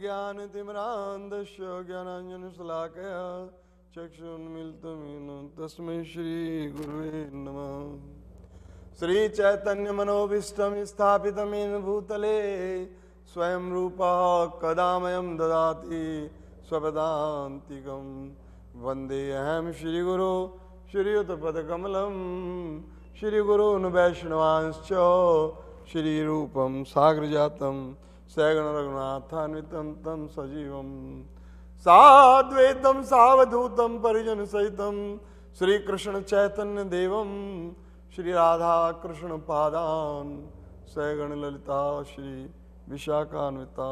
ज्ञान ज्ञानांजन तिम्रान्धस्य ज्ञानाञ्जनशलाकया चक्षुन्मिलितमीन श्री श्रीगुरुवे नमः श्रीचैतन्यमनोभीष्टं स्थापितमेन भूतले स्वयं रूपः कदामयं ददाति वंदे श्री स्वपदान्तिकं वन्दे अहं श्रीगुरो श्रीयुतपदकमलं श्रीगुरून् वैष्णवांश्च श्रीरूपं साग्रजातम् सगण रघुनाथान्वितं सजीव सजीवं साद्वैतं सहित परिजनसहितं श्रीकृष्णचैतन्यदेवं चैतन्य देव श्री विशाखान्विता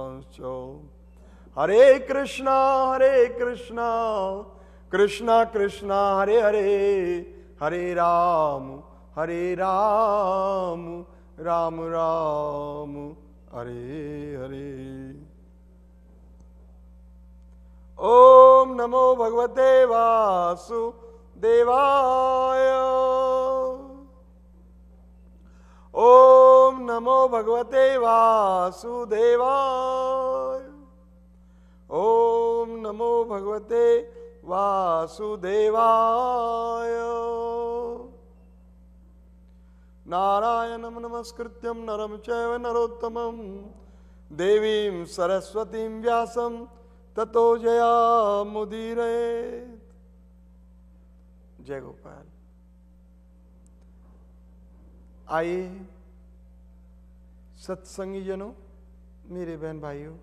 हरे कृष्णा हरे कृष्णा कृष्णा कृष्णा हरे हरे हरे राम हरे राम राम राम, राम हरे हरे ओम नमो भगवते वासु देवाय ओम नमो भगवते वासुदेवाय ओम नमो भगवते वासुदेवाय नारायण नमस्कृत्यं नरम चैव नरोत्तमं देवी सरस्वती व्यासं ततो जया मुदीर जय गोपाल आइए सत्संगी जनों मेरे बहन भाइयों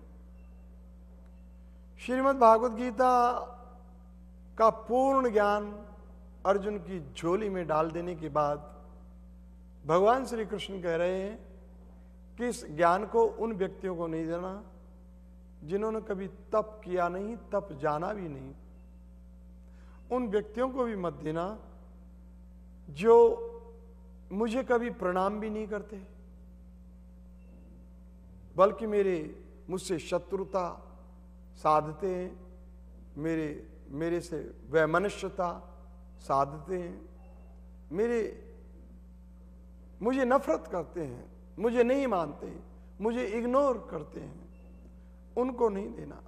श्रीमद भागवत गीता का पूर्ण ज्ञान अर्जुन की झोली में डाल देने के बाद भगवान श्री कृष्ण कह रहे हैं कि इस ज्ञान को उन व्यक्तियों को नहीं देना जिन्होंने कभी तप किया नहीं तप जाना भी नहीं उन व्यक्तियों को भी मत देना जो मुझे कभी प्रणाम भी नहीं करते बल्कि मेरे मुझसे शत्रुता साधते हैं मेरे मेरे से वैमनुष्यता साधते हैं मेरे मुझे नफरत करते हैं मुझे नहीं मानते मुझे इग्नोर करते हैं उनको नहीं देना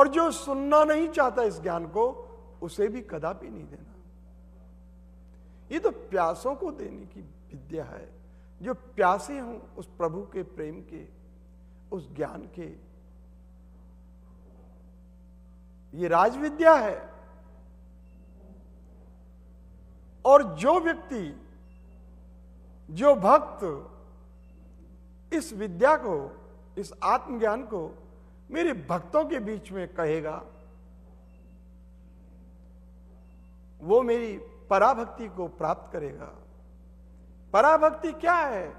और जो सुनना नहीं चाहता इस ज्ञान को उसे भी कदापि नहीं देना ये तो प्यासों को देने की विद्या है जो प्यासे हों उस प्रभु के प्रेम के उस ज्ञान के ये राजविद्या है और जो व्यक्ति जो भक्त इस विद्या को इस आत्मज्ञान को मेरे भक्तों के बीच में कहेगा वो मेरी पराभक्ति को प्राप्त करेगा पराभक्ति क्या है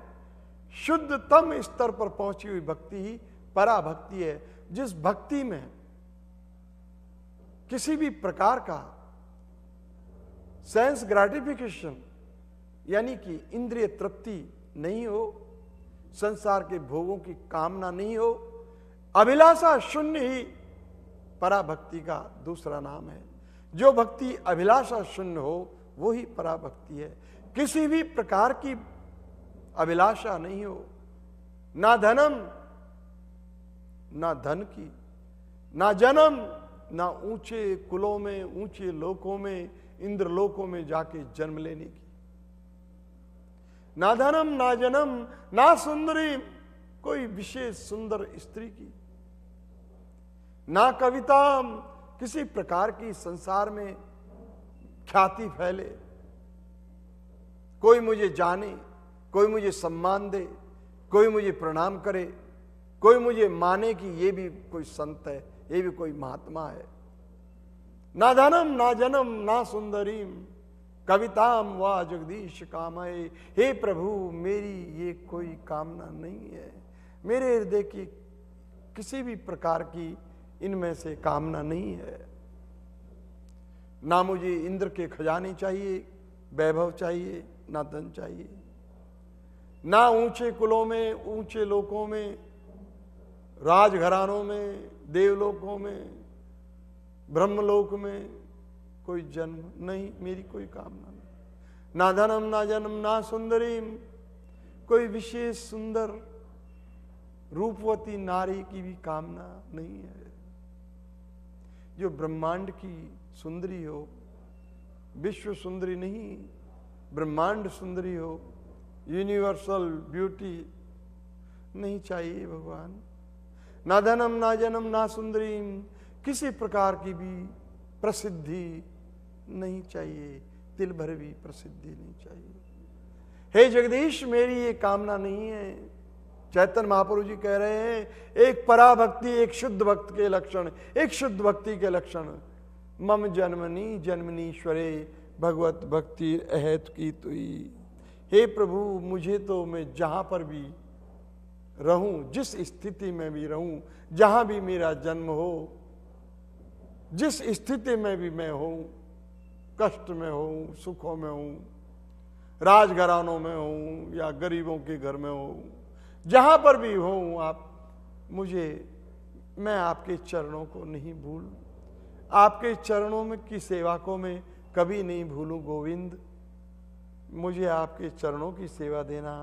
शुद्धतम स्तर पर पहुंची हुई भक्ति ही पराभक्ति है जिस भक्ति में किसी भी प्रकार का सेंस ग्रेटिफिकेशन यानी कि इंद्रिय तृप्ति नहीं हो संसार के भोगों की कामना नहीं हो अभिलाषा शून्य ही पराभक्ति का दूसरा नाम है जो भक्ति अभिलाषा शून्य हो वो ही पराभक्ति है किसी भी प्रकार की अभिलाषा नहीं हो ना धनम ना धन की ना जन्म ना ऊंचे कुलों में ऊंचे लोकों में इंद्र लोकों में जाके जन्म लेने की ना धनम ना जन्म ना सुंदरी कोई विशेष सुंदर स्त्री की ना कविता किसी प्रकार की संसार में ख्याति फैले कोई मुझे जाने कोई मुझे सम्मान दे कोई मुझे प्रणाम करे कोई मुझे माने कि ये भी कोई संत है ये भी कोई महात्मा है ना धनम ना जनम ना सुंदरीम कविताम वा जगदीश कामय हे प्रभु मेरी ये कोई कामना नहीं है मेरे हृदय की किसी भी प्रकार की इनमें से कामना नहीं है ना मुझे इंद्र के खजाने चाहिए वैभव चाहिए ना धन चाहिए ना ऊंचे कुलों में ऊंचे लोकों में राजघरानों में देवलोकों में ब्रह्मलोक में कोई जन्म नहीं मेरी कोई कामना नहीं ना धनम ना जन्म ना सुंदरी कोई विशेष सुंदर रूपवती नारी की भी कामना नहीं है जो ब्रह्मांड की सुंदरी हो विश्व सुंदरी नहीं ब्रह्मांड सुंदरी हो यूनिवर्सल ब्यूटी नहीं चाहिए भगवान ना धनम ना जन्म ना सुंदरी किसी प्रकार की भी प्रसिद्धि नहीं चाहिए दिल भर भी प्रसिद्धि नहीं चाहिए हे जगदीश मेरी ये कामना नहीं है चैतन्य महाप्रभु जी कह रहे हैं एक पराभक्ति एक शुद्ध भक्त के लक्षण एक शुद्ध भक्ति के लक्षण मम जन्मनी जन्मनीश्वरे भगवत भक्ति अहत की तुई हे प्रभु मुझे तो मैं जहाँ पर भी रहूं जिस स्थिति में भी रहूं जहां भी मेरा जन्म हो जिस स्थिति में भी मैं हूं कष्ट में हूँ सुखों में हूँ राजघरानों में हूँ या गरीबों के घर में हूँ जहाँ पर भी हूँ आप मुझे मैं आपके चरणों को नहीं भूल आपके चरणों में की सेवा को मैं कभी नहीं भूलूँ गोविंद मुझे आपके चरणों की सेवा देना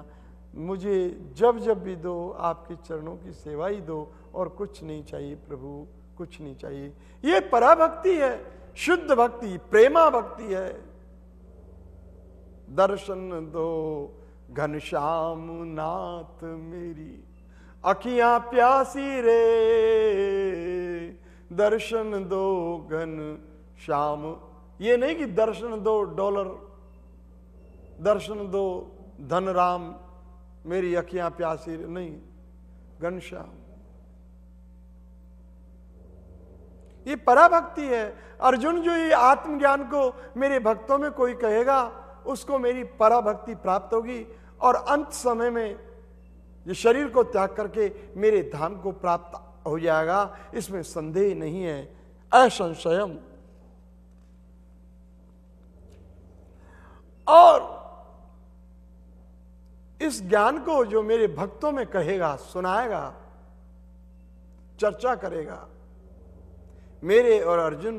मुझे जब जब भी दो आपके चरणों की सेवा ही दो और कुछ नहीं चाहिए प्रभु कुछ नहीं चाहिए ये पराभक्ति है शुद्ध भक्ति प्रेमा भक्ति है दर्शन दो घनश्याम नाथ मेरी अखियां प्यासी रे दर्शन दो घन श्याम ये नहीं कि दर्शन दो डॉलर दर्शन दो धन राम मेरी अखियां प्यासी रे नहीं घनश्याम ये पराभक्ति है अर्जुन जो ये आत्मज्ञान को मेरे भक्तों में कोई कहेगा उसको मेरी पराभक्ति प्राप्त होगी और अंत समय में ये शरीर को त्याग करके मेरे धाम को प्राप्त हो जाएगा इसमें संदेह नहीं है असंशयम और इस ज्ञान को जो मेरे भक्तों में कहेगा सुनाएगा चर्चा करेगा मेरे और अर्जुन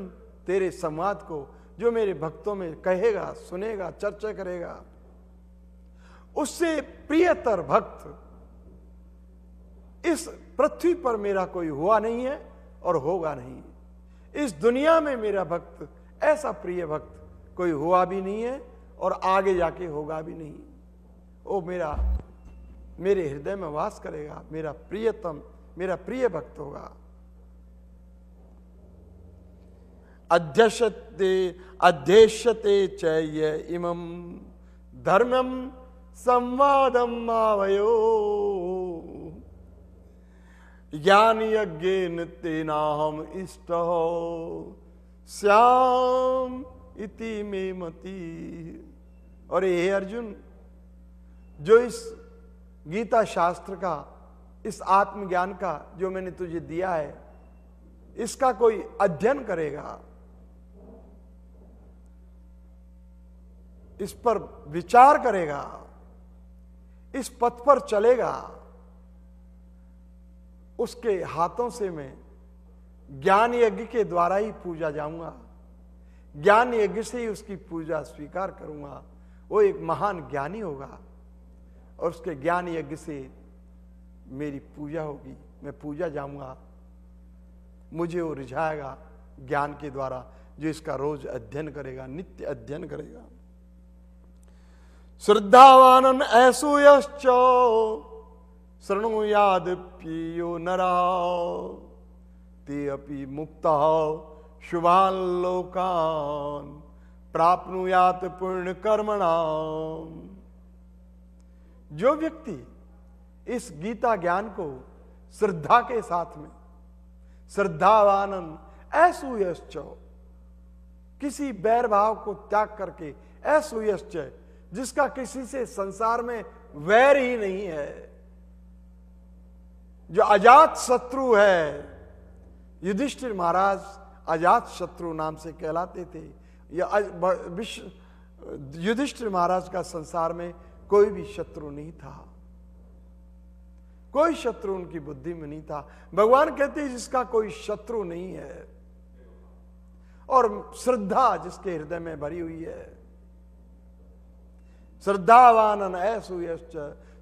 तेरे संवाद को जो मेरे भक्तों में कहेगा सुनेगा चर्चा करेगा उससे प्रियतर भक्त इस पृथ्वी पर मेरा कोई हुआ नहीं है और होगा नहीं इस दुनिया में मेरा भक्त ऐसा प्रिय भक्त कोई हुआ भी नहीं है और आगे जाके होगा भी नहीं वो मेरा मेरे हृदय में वास करेगा मेरा प्रियतम मेरा प्रिय भक्त होगा अध्यक्षते अध्यक्षते च य इमं धर्मं संवादम आवयो ज्ञान यज्ञेन तेनाहम इष्ट श्याम इति मे मती और हे अर्जुन जो इस गीता शास्त्र का इस आत्मज्ञान का जो मैंने तुझे दिया है इसका कोई अध्ययन करेगा इस पर विचार करेगा इस पथ पर चलेगा उसके हाथों से मैं ज्ञान यज्ञ के द्वारा ही पूजा जाऊंगा ज्ञान यज्ञ से ही उसकी पूजा स्वीकार करूंगा वो एक महान ज्ञानी होगा और उसके ज्ञान यज्ञ से मेरी पूजा होगी मैं पूजा जाऊंगा मुझे वो रिझाएगा ज्ञान के द्वारा जो इसका रोज अध्ययन करेगा नित्य अध्ययन करेगा श्रद्धावानन ऐसूयश्च शरण याद पियो नराव ते अपि मुक्ता शुभान लोकान प्राप्त पूर्ण कर्मणा जो व्यक्ति इस गीता ज्ञान को श्रद्धा के साथ में श्रद्धावानन ऐसुयश्च किसी बैर भाव को त्याग करके ऐसुयश्च जिसका किसी से संसार में वैर ही नहीं है जो अजात शत्रु है युधिष्ठिर महाराज अजात शत्रु नाम से कहलाते थे या विश्व युधिष्ठिर महाराज का संसार में कोई भी शत्रु नहीं था कोई शत्रु उनकी बुद्धि में नहीं था भगवान कहते हैं जिसका कोई शत्रु नहीं है और श्रद्धा जिसके हृदय में भरी हुई है श्रद्धावानन ऐसुयश्च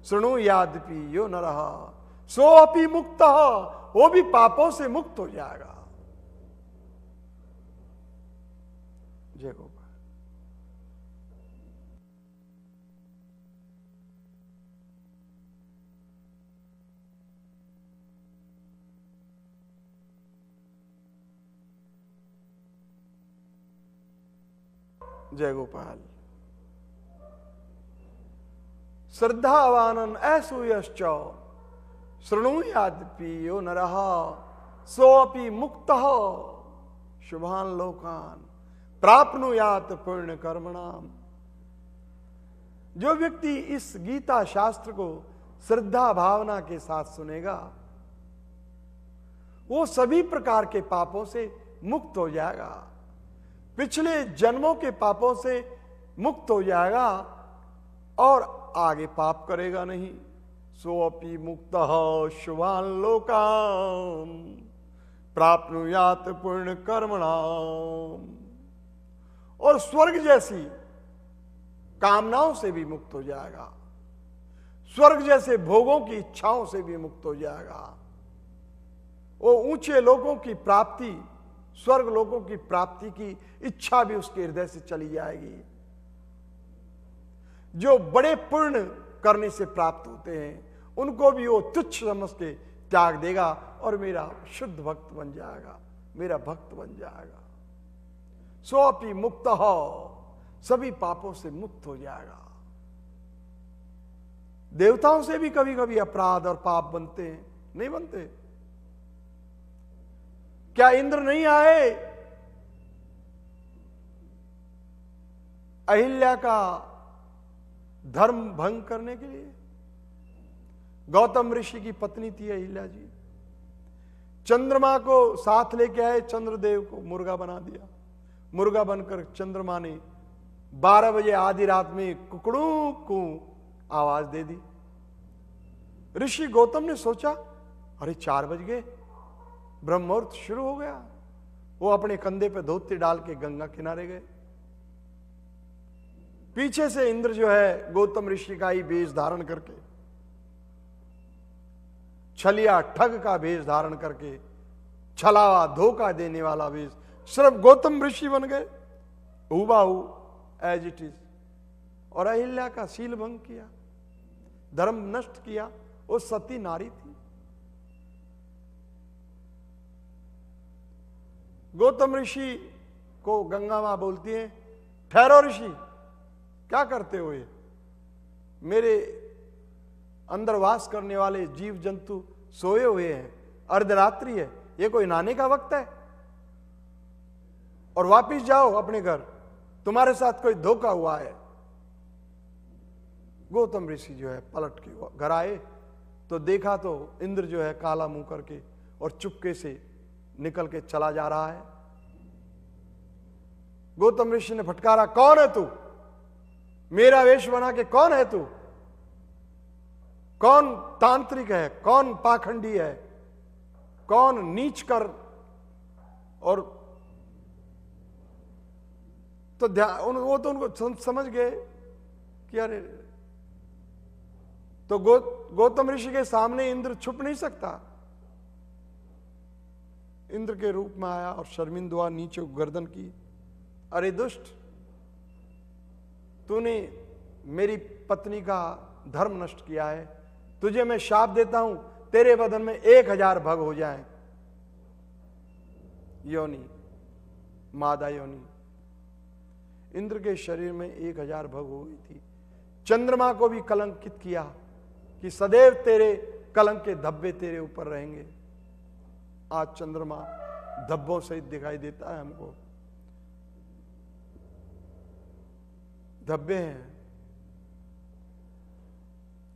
श्रृणु यादपि यो न रहा सो अपी मुक्त वो भी पापों से मुक्त हो जाएगा जय गोपाल जय गोपाल श्रद्धावानन असूयश्च शृणुयादपियो नर सोपि मुक्त शुभान लोकान प्राप्नुयात पुण्य कर्मणाम जो व्यक्ति इस गीता शास्त्र को श्रद्धा भावना के साथ सुनेगा वो सभी प्रकार के पापों से मुक्त हो जाएगा पिछले जन्मों के पापों से मुक्त हो जाएगा और आगे पाप करेगा नहीं सो अपी मुक्त शुभान लोकाम प्राप्त पूर्ण कर्मणाम और स्वर्ग जैसी कामनाओं से भी मुक्त हो जाएगा स्वर्ग जैसे भोगों की इच्छाओं से भी मुक्त हो जाएगा वो ऊंचे लोगों की प्राप्ति स्वर्ग लोगों की प्राप्ति की इच्छा भी उसके हृदय से चली जाएगी जो बड़े पूर्ण करने से प्राप्त होते हैं उनको भी वो तुच्छ समझ के त्याग देगा और मेरा शुद्ध भक्त बन जाएगा मेरा भक्त बन जाएगा सो अपनी मुक्त हो सभी पापों से मुक्त हो जाएगा देवताओं से भी कभी कभी अपराध और पाप बनते हैं नहीं बनते क्या इंद्र नहीं आए अहिल्या का धर्म भंग करने के लिए गौतम ऋषि की पत्नी थी अहिल्या जी चंद्रमा को साथ लेके आए चंद्रदेव को मुर्गा बना दिया मुर्गा बनकर चंद्रमा ने 12 बजे आधी रात में कुकड़ू को आवाज दे दी ऋषि गौतम ने सोचा अरे चार बज गए ब्रह्मोर्थ शुरू हो गया वो अपने कंधे पे धोती डाल के गंगा किनारे गए पीछे से इंद्र जो है गौतम ऋषि का ही वेश धारण करके छलिया ठग का वेश धारण करके छलावा धोखा देने वाला वेश सिर्फ गौतम ऋषि बन गए हु एज इट इज और अहिल्या का सील भंग किया धर्म नष्ट किया वो सती नारी थी गौतम ऋषि को गंगा मां बोलती है ठहरो ऋषि क्या करते हो ये मेरे अंदर वास करने वाले जीव जंतु सोए हुए हैं अर्धरात्रि है ये कोई नहाने का वक्त है और वापिस जाओ अपने घर तुम्हारे साथ कोई धोखा हुआ है गौतम ऋषि जो है पलट के घर आए तो देखा तो इंद्र जो है काला मुंह करके और चुपके से निकल के चला जा रहा है गौतम ऋषि ने फटकारा कौन है तू मेरा वेश बना के कौन है तू कौन तांत्रिक है कौन पाखंडी है कौन नीच कर और तो ध्यान वो तो उनको समझ गए कि अरे तो गौ गौतम ऋषि के सामने इंद्र छुप नहीं सकता इंद्र के रूप में आया और शर्मिंदुआ नीचे गर्दन की अरे दुष्ट तूने मेरी पत्नी का धर्म नष्ट किया है तुझे मैं शाप देता हूं तेरे बदन में एक हजार भग हो जाए योनि मादा योनि इंद्र के शरीर में एक हजार भग हो गई थी चंद्रमा को भी कलंकित किया कि सदैव तेरे कलंक के धब्बे तेरे ऊपर रहेंगे आज चंद्रमा धब्बों सहित दिखाई देता है हमको धब्बे हैं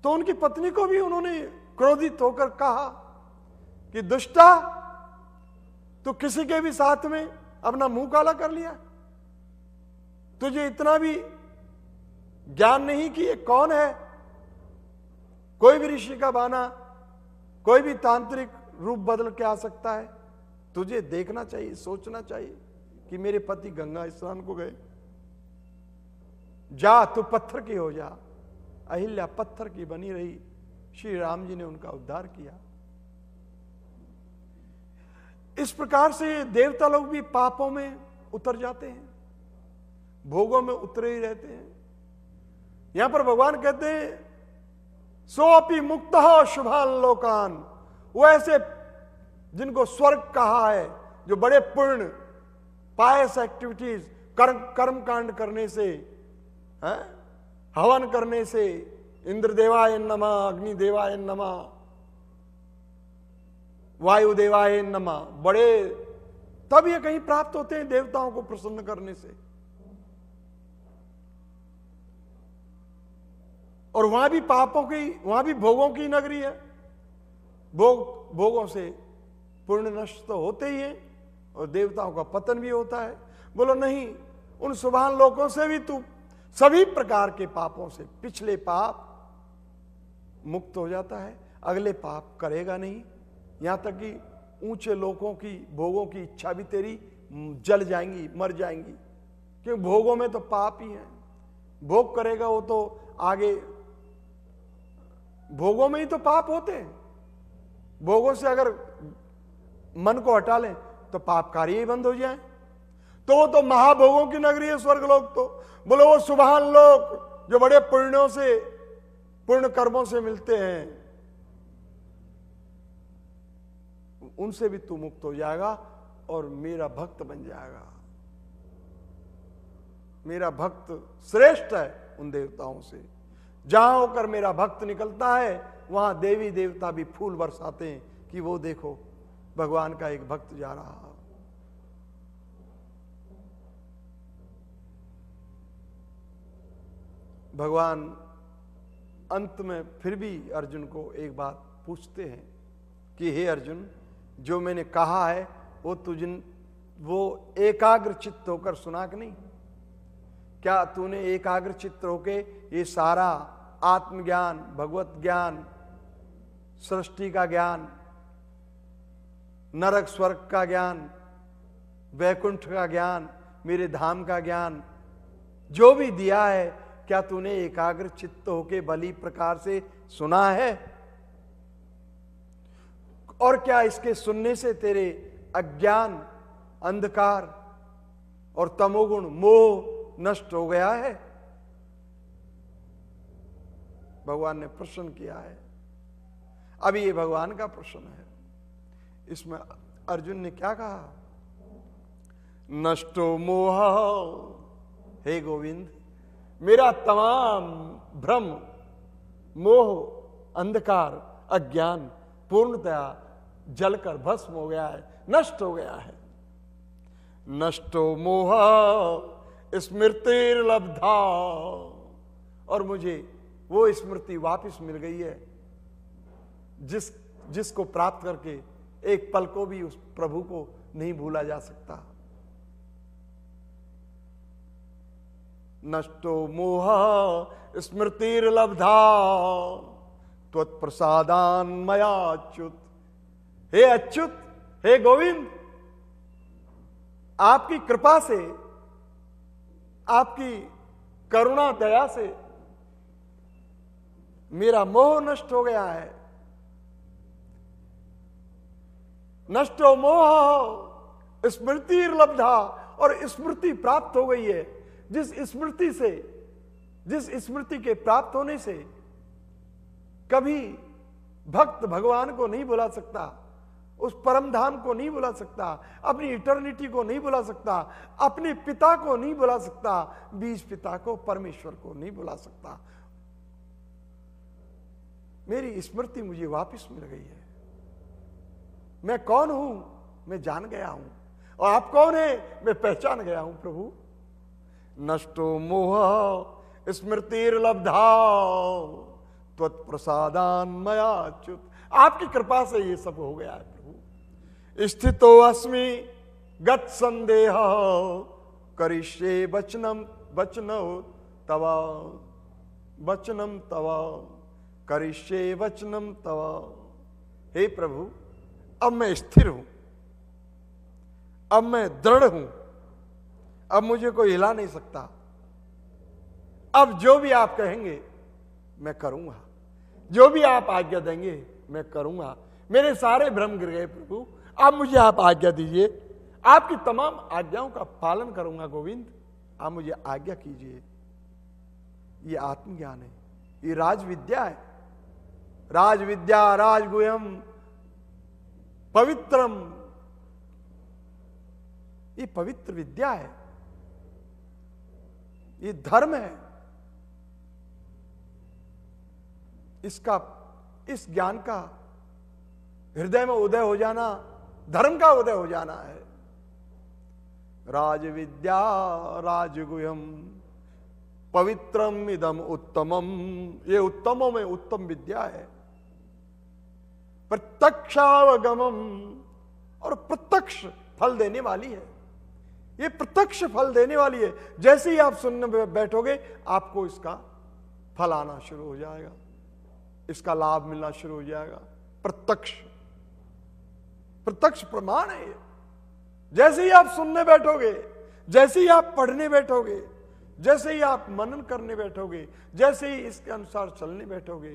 तो उनकी पत्नी को भी उन्होंने क्रोधित होकर कहा कि दुष्टा तो किसी के भी साथ में अपना मुंह काला कर लिया तुझे इतना भी ज्ञान नहीं कि ये कौन है कोई भी ऋषि का बाना कोई भी तांत्रिक रूप बदल के आ सकता है तुझे देखना चाहिए सोचना चाहिए कि मेरे पति गंगा स्नान को गए जा तू पत्थर की हो जा अहिल्या पत्थर की बनी रही श्री राम जी ने उनका उद्धार किया इस प्रकार से देवता लोग भी पापों में उतर जाते हैं भोगों में उतरे ही रहते हैं यहां पर भगवान कहते हैं सोपी मुक्त हो शुभान लोकान वो ऐसे जिनको स्वर्ग कहा है जो बड़े पूर्ण पायस एक्टिविटीज कर्म कांड करने से है? हाँ? हवन करने से देवाय नमा देवाय नमा देवाय नमा बड़े तब ये कहीं प्राप्त होते हैं देवताओं को प्रसन्न करने से और वहां भी पापों की वहां भी भोगों की नगरी है भोग भोगों से पुण्य नष्ट तो होते ही है और देवताओं का पतन भी होता है बोलो नहीं उन सुभान लोगों से भी तू सभी प्रकार के पापों से पिछले पाप मुक्त हो जाता है अगले पाप करेगा नहीं यहां तक कि ऊंचे लोगों की भोगों की इच्छा भी तेरी जल जाएंगी मर जाएंगी क्योंकि भोगों में तो पाप ही है भोग करेगा वो तो आगे भोगों में ही तो पाप होते हैं भोगों से अगर मन को हटा लें तो पाप कार्य ही बंद हो जाए तो वो तो महाभोगों की नगरी है स्वर्ग लोग तो बोले वो सुबहान लोग जो बड़े पुण्यों से पुण्य कर्मों से मिलते हैं उनसे भी तू मुक्त हो जाएगा और मेरा भक्त बन जाएगा मेरा भक्त श्रेष्ठ है उन देवताओं से जहां होकर मेरा भक्त निकलता है वहां देवी देवता भी फूल बरसाते हैं कि वो देखो भगवान का एक भक्त जा रहा भगवान अंत में फिर भी अर्जुन को एक बात पूछते हैं कि हे अर्जुन जो मैंने कहा है वो तुझ वो एकाग्र चित्त होकर सुना कि नहीं क्या तूने एकाग्र चित्त होके ये सारा आत्मज्ञान भगवत ज्ञान सृष्टि का ज्ञान नरक स्वर्ग का ज्ञान वैकुंठ का ज्ञान मेरे धाम का ज्ञान जो भी दिया है क्या तूने एकाग्र चित्त होके बली प्रकार से सुना है और क्या इसके सुनने से तेरे अज्ञान अंधकार और तमोगुण मोह नष्ट हो गया है भगवान ने प्रश्न किया है अभी ये भगवान का प्रश्न है इसमें अर्जुन ने क्या कहा नष्टो मोह हे गोविंद मेरा तमाम भ्रम मोह अंधकार अज्ञान पूर्णतया जलकर भस्म हो गया है नष्ट हो गया है नष्टो मोह स्मृति लब्धा और मुझे वो स्मृति वापस मिल गई है जिस जिसको प्राप्त करके एक पल को भी उस प्रभु को नहीं भूला जा सकता नष्टो मोह स्मृतिर्लब्धा त्वत्प्रसादान मया अच्युत हे अच्युत हे गोविंद आपकी कृपा से आपकी करुणा दया से मेरा मोह नष्ट हो गया है नष्टो मोह स्मृति लब्धा और स्मृति प्राप्त हो गई है जिस स्मृति से जिस स्मृति के प्राप्त होने से कभी भक्त भगवान को नहीं बुला सकता उस परम धाम को नहीं बुला सकता अपनी इटर्निटी को नहीं बुला सकता अपने पिता को नहीं बुला सकता बीज पिता को परमेश्वर को नहीं बुला सकता मेरी स्मृति मुझे वापस मिल गई है मैं कौन हूं मैं जान गया हूं और आप कौन है मैं पहचान गया हूं प्रभु नष्टो मोह स्मृतिर्लब्धा त्वत्प्रसादान्मया च्युत आपकी कृपा से ये सब हो गया प्रभु स्थितो अस्मि गत संदेह करिष्ये वचनम वचनो तवा वचनम तवा करिष्ये वचनम तवा हे प्रभु अब मैं स्थिर हूं अब मैं दृढ़ हूं अब मुझे कोई हिला नहीं सकता अब जो भी आप कहेंगे मैं करूंगा जो भी आप आज्ञा देंगे मैं करूंगा मेरे सारे भ्रम गिर गए प्रभु आप मुझे आप आज्ञा दीजिए आपकी तमाम आज्ञाओं का पालन करूंगा गोविंद आप मुझे आज्ञा कीजिए ये आत्मज्ञान है ये राजविद्या है राजविद्या राजगुयम पवित्रम ये पवित्र विद्या है ये धर्म है इसका इस ज्ञान का हृदय में उदय हो जाना धर्म का उदय हो जाना है राज विद्या राजगुहम पवित्रम इदम उत्तमम ये उत्तमों में उत्तम विद्या है प्रत्यक्षावगम और प्रत्यक्ष फल देने वाली है ये प्रत्यक्ष फल देने वाली है जैसे ही आप सुनने बैठोगे आपको इसका फल आना शुरू हो जाएगा इसका लाभ मिलना शुरू हो जाएगा प्रत्यक्ष प्रत्यक्ष प्रमाण है जैसे ही आप सुनने बैठोगे जैसे ही आप पढ़ने बैठोगे जैसे ही आप मनन करने बैठोगे जैसे ही इसके अनुसार चलने बैठोगे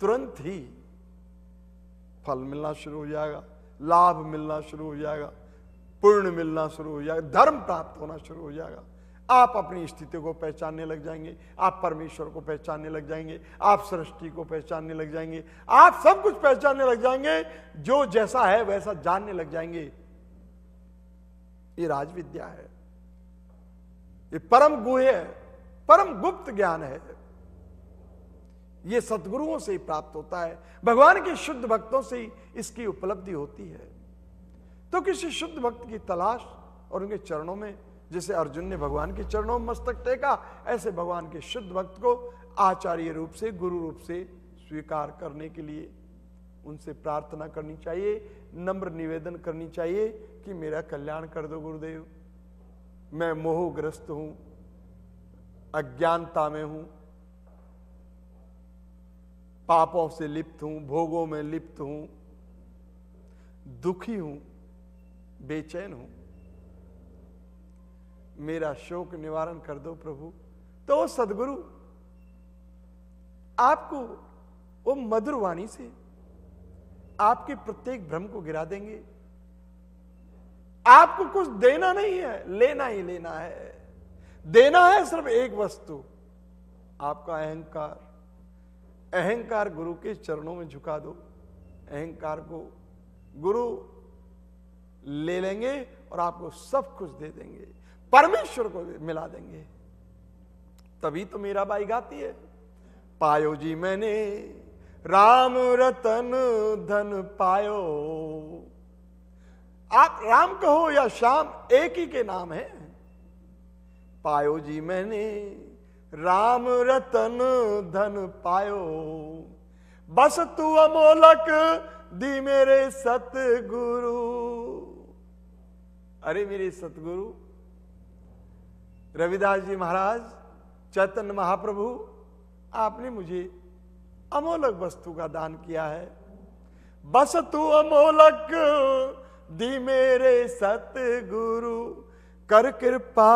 तुरंत ही फल मिलना शुरू हो जाएगा लाभ मिलना शुरू हो जाएगा पुण्य मिलना शुरू हो जाएगा धर्म प्राप्त होना शुरू हो जाएगा आप अपनी स्थिति को पहचानने लग जाएंगे आप परमेश्वर को पहचानने लग जाएंगे आप सृष्टि को पहचानने लग जाएंगे आप सब कुछ पहचानने लग जाएंगे जो जैसा है वैसा जानने लग जाएंगे ये राजविद्या है ये परम गुह है परम गुप्त ज्ञान है ये सदगुरुओं से ही प्राप्त होता है भगवान के शुद्ध भक्तों से ही इसकी उपलब्धि होती है तो किसी शुद्ध भक्त की तलाश और उनके चरणों में जैसे अर्जुन ने भगवान के चरणों में मस्तक टेका ऐसे भगवान के शुद्ध भक्त को आचार्य रूप से गुरु रूप से स्वीकार करने के लिए उनसे प्रार्थना करनी चाहिए नम्र निवेदन करनी चाहिए कि मेरा कल्याण कर दो गुरुदेव मैं मोहग्रस्त हूं अज्ञानता में हूं पापों से लिप्त हूं भोगों में लिप्त हूं दुखी हूं बेचैन हूं मेरा शोक निवारण कर दो प्रभु तो वो सदगुरु आपको वो मधुर वाणी से आपके प्रत्येक भ्रम को गिरा देंगे आपको कुछ देना नहीं है लेना ही लेना है देना है सिर्फ एक वस्तु आपका अहंकार अहंकार गुरु के चरणों में झुका दो अहंकार को गुरु ले लेंगे और आपको सब कुछ दे देंगे परमेश्वर को मिला देंगे तभी तो मेरा भाई गाती है पायो जी मैंने राम रतन धन पायो आप राम कहो या श्याम एक ही के नाम है पायो जी मैंने राम रतन धन पायो बस तू अमोलक दी मेरे सतगुरु अरे मेरे सतगुरु रविदास जी महाराज चैतन महाप्रभु आपने मुझे अमोलक वस्तु का दान किया है बस तू अमोलक दी मेरे सतगुरु कर कृपा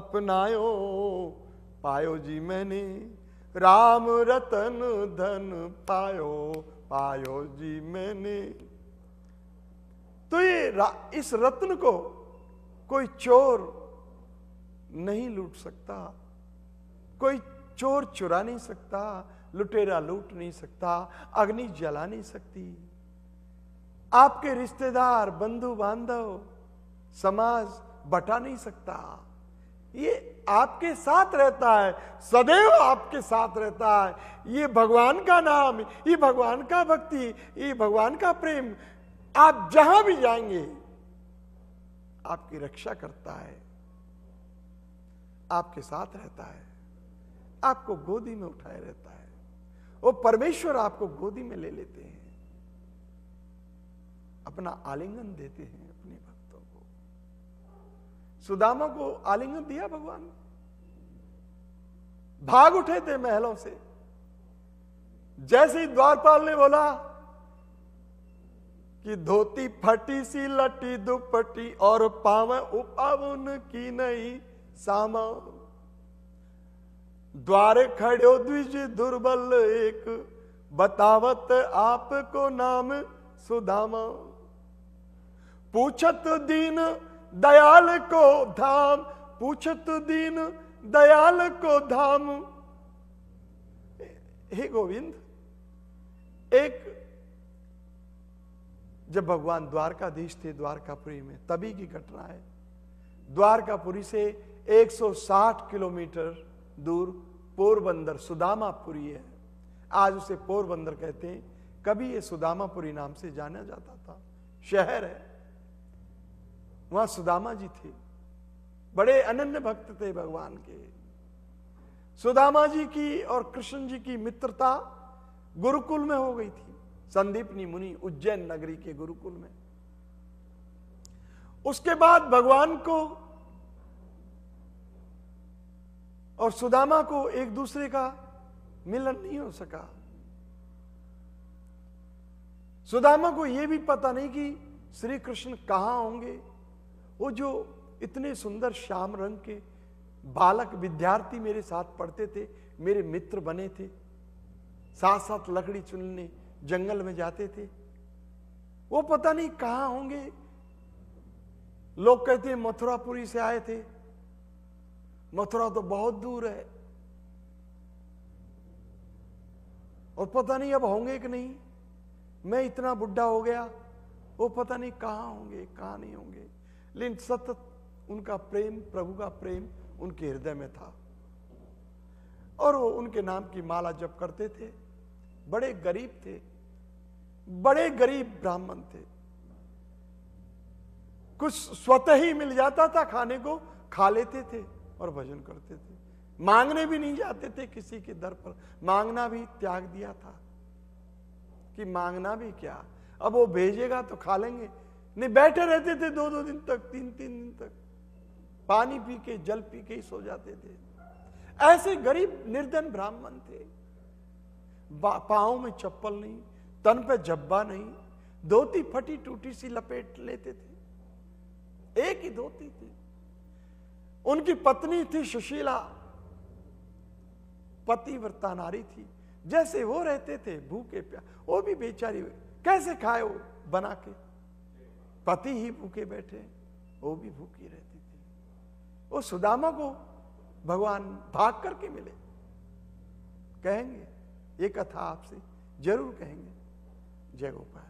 अपनायो पायो जी मैंने राम रतन धन पायो पायो जी मैंने तो ये इस रत्न को कोई चोर नहीं लूट सकता कोई चोर चुरा नहीं सकता लुटेरा लूट नहीं सकता अग्नि जला नहीं सकती आपके रिश्तेदार बंधु बांधव समाज बटा नहीं सकता ये आपके साथ रहता है सदैव आपके साथ रहता है ये भगवान का नाम ये भगवान का भक्ति ये भगवान का प्रेम आप जहां भी जाएंगे आपकी रक्षा करता है आपके साथ रहता है आपको गोदी में उठाए रहता है वो परमेश्वर आपको गोदी में ले लेते हैं अपना आलिंगन देते हैं अपने भक्तों को सुदामा को आलिंगन दिया भगवान भाग उठे थे महलों से जैसे ही द्वारपाल ने बोला कि धोती फटी सी लटी दुपटी और पाव उपावन की नहीं सामा द्वार खड़ो द्विज दुर्बल एक बतावत आपको नाम सुदामा पूछत दीन दयाल को धाम पूछत दीन दयाल को धाम हे गोविंद एक जब भगवान द्वारकाधीश थे द्वारकापुरी में तभी की घटना है द्वारकापुरी से 160 किलोमीटर दूर पोरबंदर सुदामापुरी है आज उसे पोरबंदर कहते हैं कभी ये सुदामापुरी नाम से जाना जाता था शहर है वहां सुदामा जी थे बड़े अनन्य भक्त थे भगवान के सुदामा जी की और कृष्ण जी की मित्रता गुरुकुल में हो गई थी संदीपनी मुनि उज्जैन नगरी के गुरुकुल में उसके बाद भगवान को और सुदामा को एक दूसरे का मिलन नहीं हो सका सुदामा को यह भी पता नहीं कि श्री कृष्ण कहां होंगे वो जो इतने सुंदर श्याम रंग के बालक विद्यार्थी मेरे साथ पढ़ते थे मेरे मित्र बने थे साथ साथ लकड़ी चुनने जंगल में जाते थे वो पता नहीं कहां होंगे लोग कहते मथुरापुरी से आए थे मथुरा तो बहुत दूर है और पता नहीं अब होंगे कि नहीं मैं इतना बुढ़ा हो गया वो पता नहीं कहां होंगे कहां नहीं होंगे लेकिन सतत उनका प्रेम प्रभु का प्रेम उनके हृदय में था और वो उनके नाम की माला जप करते थे बड़े गरीब थे बड़े गरीब ब्राह्मण थे कुछ स्वतः ही मिल जाता था खाने को खा लेते थे और भजन करते थे मांगने भी नहीं जाते थे किसी के दर पर मांगना भी त्याग दिया था कि मांगना भी क्या अब वो भेजेगा तो खा लेंगे नहीं बैठे रहते थे दो दो दिन तक तीन तीन दिन तक पानी पी के जल पी के ही सो जाते थे ऐसे गरीब निर्धन ब्राह्मण थे पाओ में चप्पल नहीं तन पे जब्बा नहीं धोती फटी टूटी सी लपेट लेते थे एक ही धोती थी उनकी पत्नी थी सुशीला पतिव्रता नारी थी जैसे वो रहते थे भूखे प्या वो भी बेचारी कैसे खाए वो बना के पति ही भूखे बैठे वो भी भूखी रहती थी वो सुदामा को भगवान भाग करके मिले कहेंगे ये कथा आपसे जरूर कहेंगे जय गोपाल